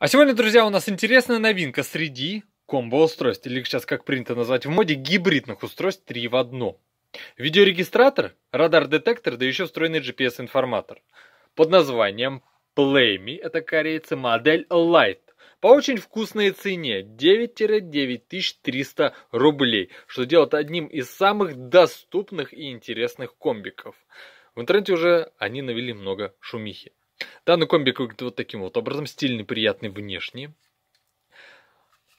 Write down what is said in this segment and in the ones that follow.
А сегодня, друзья, у нас интересная новинка среди комбо-устройств, или сейчас как принято назвать в моде, гибридных устройств 3 в 1. Видеорегистратор, радар-детектор, да еще встроенный GPS-информатор. Под названием Playme, это корейцы, модель Light. По очень вкусной цене 9-9300 рублей, что делает одним из самых доступных и интересных комбиков. В интернете уже они навели много шумихи. Данный комбик выглядит вот таким вот образом, стильный, приятный внешний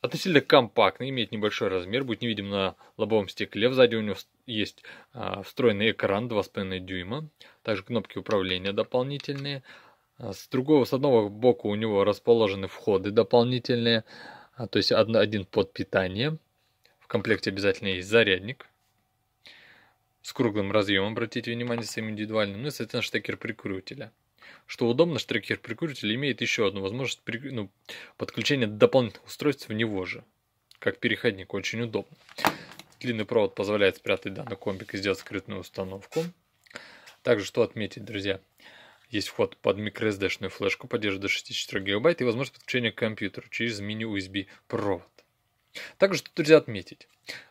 Относительно компактный, имеет небольшой размер, будет невидим на лобовом стекле. Сзади у него есть а, встроенный экран 2,5 дюйма, также кнопки управления дополнительные. А, с другого, с одного боку у него расположены входы дополнительные, а, то есть одна, один под питание. В комплекте обязательно есть зарядник с круглым разъемом, обратите внимание, своим индивидуальным, ну и, соответственно, штекер прикрутителя. Что удобно, штрикер-прикуритель имеет еще одну возможность при... ну, подключения дополнительных устройств в него же. Как переходник, очень удобно. Длинный провод позволяет спрятать данный комбик и сделать скрытную установку. Также, что отметить, друзья, есть вход под microSD-шную флешку, поддерживает до 64 ГБ и возможность подключения к компьютеру через мини-USB провод. Также тут нельзя отметить.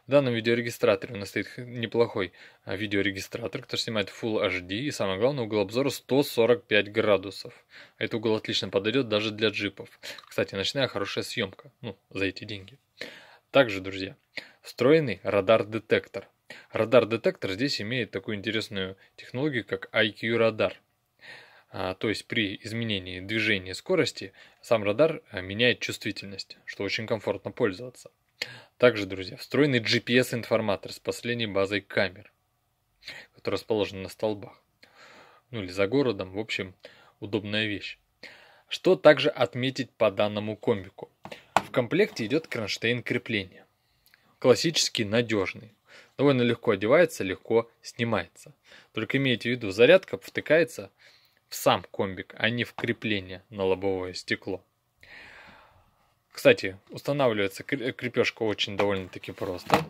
В данном видеорегистраторе у нас стоит неплохой а, видеорегистратор, который снимает Full HD и самое главное угол обзора 145 градусов. А этот угол отлично подойдет даже для джипов. Кстати, ночная хорошая съемка, ну, за эти деньги. Также, друзья, встроенный радар-детектор. Радар-детектор здесь имеет такую интересную технологию, как IQ-радар – а, то есть при изменении движения скорости сам радар э, меняет чувствительность, что очень комфортно пользоваться. Также, друзья, встроенный GPS-информатор с последней базой камер, который расположен на столбах. Ну или за городом, в общем, удобная вещь. Что также отметить по данному комбику? В комплекте идет кронштейн крепления. Классический, надежный. Довольно легко одевается, легко снимается. Только имейте в виду, зарядка втыкается в сам комбик, а не в крепление на лобовое стекло. Кстати, устанавливается крепежка очень довольно-таки просто.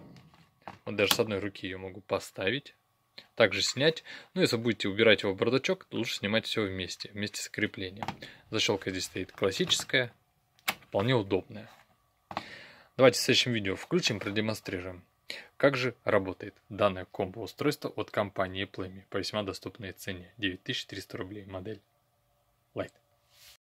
Вот даже с одной руки ее могу поставить. Также снять. Ну если будете убирать его в бардачок, то лучше снимать все вместе, вместе с креплением. Защелка здесь стоит классическая, вполне удобная. Давайте в следующем видео включим, продемонстрируем. Как же работает данное комбо-устройство от компании Plemy по весьма доступной цене 9300 рублей модель Lite?